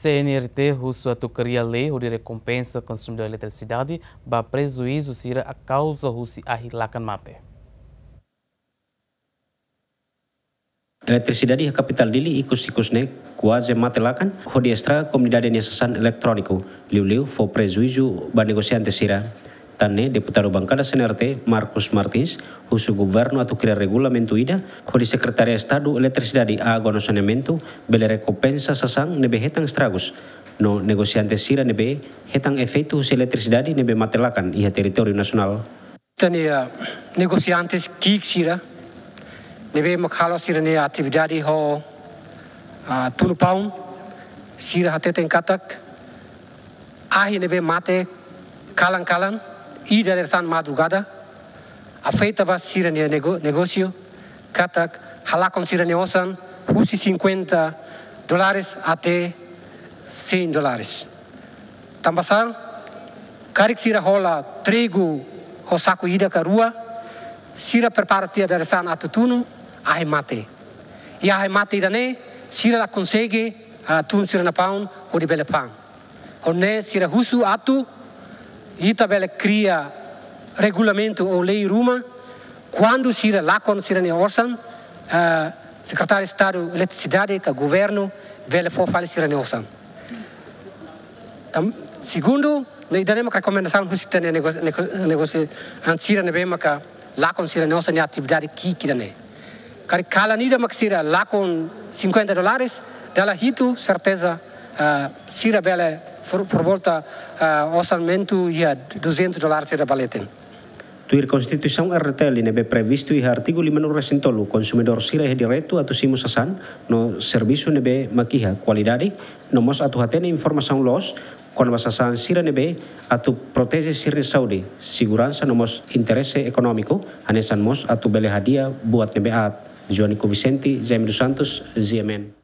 CNRT, russo tu a lei de recompensa consumidor de eletricidade para prejuízo se a causa russo a mate. Eletricidade a e capital dili ikus-ikus e ne quase matelakan di extra comunidade necesan elektroniku liu-liu for prejuízo ba negociante sira. Tanne, deputado bancada SNRT, Marcos Martins, Martis, su governo atu kira regulamento ida, ko di Secretaria Estado Eletricidade a água no saneamento, bele recompensa sasang nebe hetang estragos, no negociante sira nebe hetan efeito se eletricidade nebe matelakan ia nasional nasional. Tania eh, negociantes kik sira, nebe makhalo sira ne atividade ho uh, eh, tulpaun, sira hateten katak, ahi nebe mate kalang-kalang a feita madrugada, afetava sira negócio, katak halakon sira osan, husi 50 dólares até 100 dólares. Tambasar, karik sira rola trigo o saco ida ka rua, sira preparatia adersan atutuno, ahemate. E ahemate idane, né, sira la consegue atun sira na pão, o de o Onne né, sira husu atu, Itabel cria regulamento ou lei Ruma, quando sira lá quando sira ne orsan, uh, secretário de Estado de Eletricidade, que é o governo, vele falar fale ne orsan. Então segundo, nós daremos é a recomendação para se tem negócio, sira ne bem, que lá com sira ne ne atividade que que ne. Né? Cara, cala nida, mas sira lá com 50 dólares, dela hito, certeza, uh, eh, bela per volta uh, eh, orçamento ia 200 dólares da paletin. Tuir konstitusyon RTL ini be previsto iha artigo 500 konsumidor sireh e direto atau simo sasan no servisu nebe makiha kualidade no mos atu hatene informasaun los kon masasan sira nebe atu protege sirne saudi siguransa no mos interese ekonomiko anesan mos atu bele hadiah buat nebe at Joanico Vicente, Jaime dos Santos, ZMN.